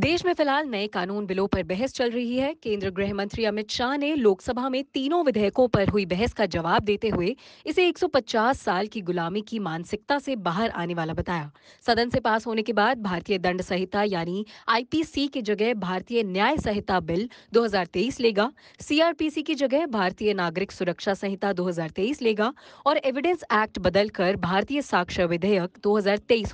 देश में फिलहाल नए कानून बिलों पर बहस चल रही है केंद्र गृह मंत्री अमित शाह ने लोकसभा में तीनों विधेयकों पर हुई बहस का जवाब देते हुए इसे 150 साल की गुलामी की मानसिकता से बाहर आने वाला बताया सदन से पास होने के बाद भारतीय दंड संहिता यानी आईपीसी की जगह भारतीय न्याय संहिता बिल 2023 लेगा सीआरपीसी की जगह भारतीय नागरिक सुरक्षा संहिता दो लेगा और एविडेंस एक्ट बदलकर भारतीय साक्ष्य विधेयक दो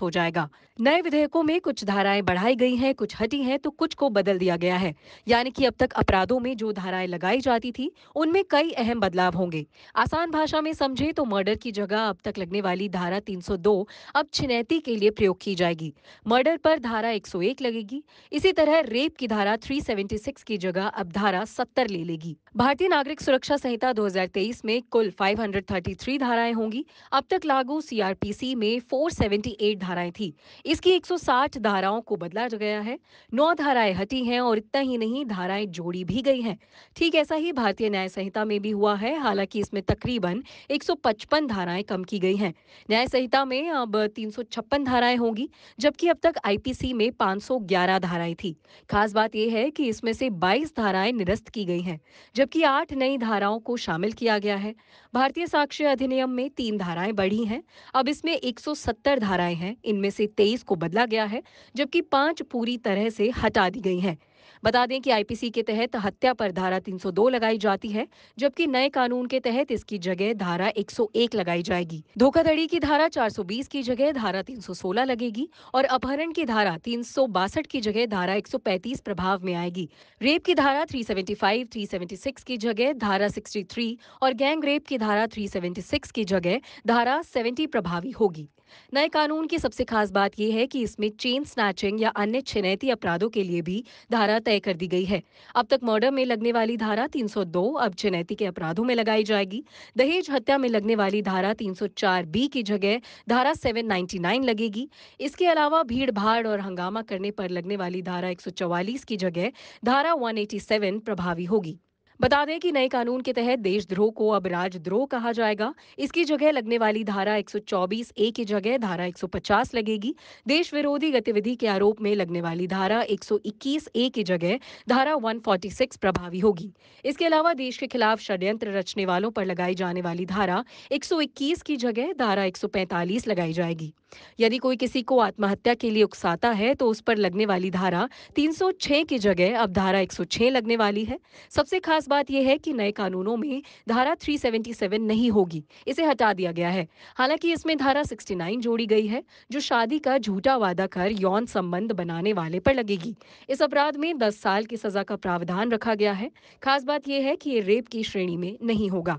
हो जाएगा नए विधेयकों में कुछ धाराएं बढ़ाई गई हैं कुछ हटी करती हैं तो कुछ को बदल दिया गया है यानी कि अब तक अपराधों में जो धाराएं लगाई जाती थी उनमें कई अहम बदलाव होंगे आसान भाषा में समझे तो मर्डर की जगह अब तक लगने वाली धारा 302 अब छिनैती के लिए प्रयोग की जाएगी मर्डर पर धारा 101 लगेगी इसी तरह रेप की धारा 376 की जगह अब धारा 70 ले लेगी भारतीय नागरिक सुरक्षा संहिता 2023 में कुल 533 धाराएं होंगी अब तक लागू सीआरपीसी में 478 धाराएं थी इसकी 160 धाराओं को बदला गया है नौ धाराएं हटी हैं और इतना ही नहीं धाराएं जोड़ी भी गई हैं ठीक ऐसा ही भारतीय न्याय संहिता में भी हुआ है हालांकि इसमें तकरीबन 155 धाराएं कम की गई हैं न्याय संहिता में अब तीन धाराएं होंगी जबकि अब तक आईपीसी में 511 धाराएं थी खास बात यह है कि इसमें से बाईस धाराएं निरस्त की गई हैं जबकि आठ नई धाराओं को शामिल किया गया है भारतीय साक्ष्य अधिनियम में तीन धाराएं बढ़ी हैं अब इसमें एक धाराएं हैं इनमें से तेईस को बदला गया है जबकि पांच पूरी तरह से हटा दी गई हैं बता दें कि आईपीसी के तहत हत्या पर धारा 302 लगाई जाती है जबकि नए कानून के तहत इसकी जगह धारा 101 लगाई जाएगी धोखाधड़ी की धारा 420 की जगह धारा 316 लगेगी और अपहरण की धारा तीन की जगह धारा 135 प्रभाव में आएगी रेप की धारा 375, 376 की जगह धारा 63 और गैंग रेप की धारा 376 की जगह धारा 70 प्रभावी होगी नए कानून की सबसे खास बात यह है कि इसमें चेन स्नैचिंग या अन्य छिनैती अपराधों के लिए भी धारा धारा तय कर दी गई है अब तक मर्डर में लगने वाली धारा 302 अब चुनैती के अपराधों में लगाई जाएगी दहेज हत्या में लगने वाली धारा 304 बी की जगह धारा 799 लगेगी इसके अलावा भीड़ भाड़ और हंगामा करने पर लगने वाली धारा 144 की जगह धारा 187 प्रभावी होगी बता दें कि नए कानून के तहत देशद्रोह को अब राजद्रोह कहा जाएगा इसकी जगह लगने वाली धारा 124 ए की जगह धारा 150 लगेगी देश विरोधी गतिविधि के आरोप में लगने वाली धारा 121 ए की जगह धारा 146 प्रभावी होगी इसके अलावा देश के खिलाफ षड्यंत्र रचने वालों पर लगाई जाने वाली धारा 121 की जगह धारा 145 लगाई जाएगी यदि कोई किसी को आत्महत्या के लिए उकसाता है तो उस पर लगने वाली धारा 306 की जगह अब धारा 106 लगने वाली है सबसे खास खास बात यह है कि नए कानूनों में धारा 377 नहीं होगी इसे हटा दिया गया है हालांकि इसमें धारा 69 जोड़ी गई है जो शादी का झूठा वादा कर यौन संबंध बनाने वाले पर लगेगी इस अपराध में 10 साल की सजा का प्रावधान रखा गया है खास बात यह है कि ये रेप की श्रेणी में नहीं होगा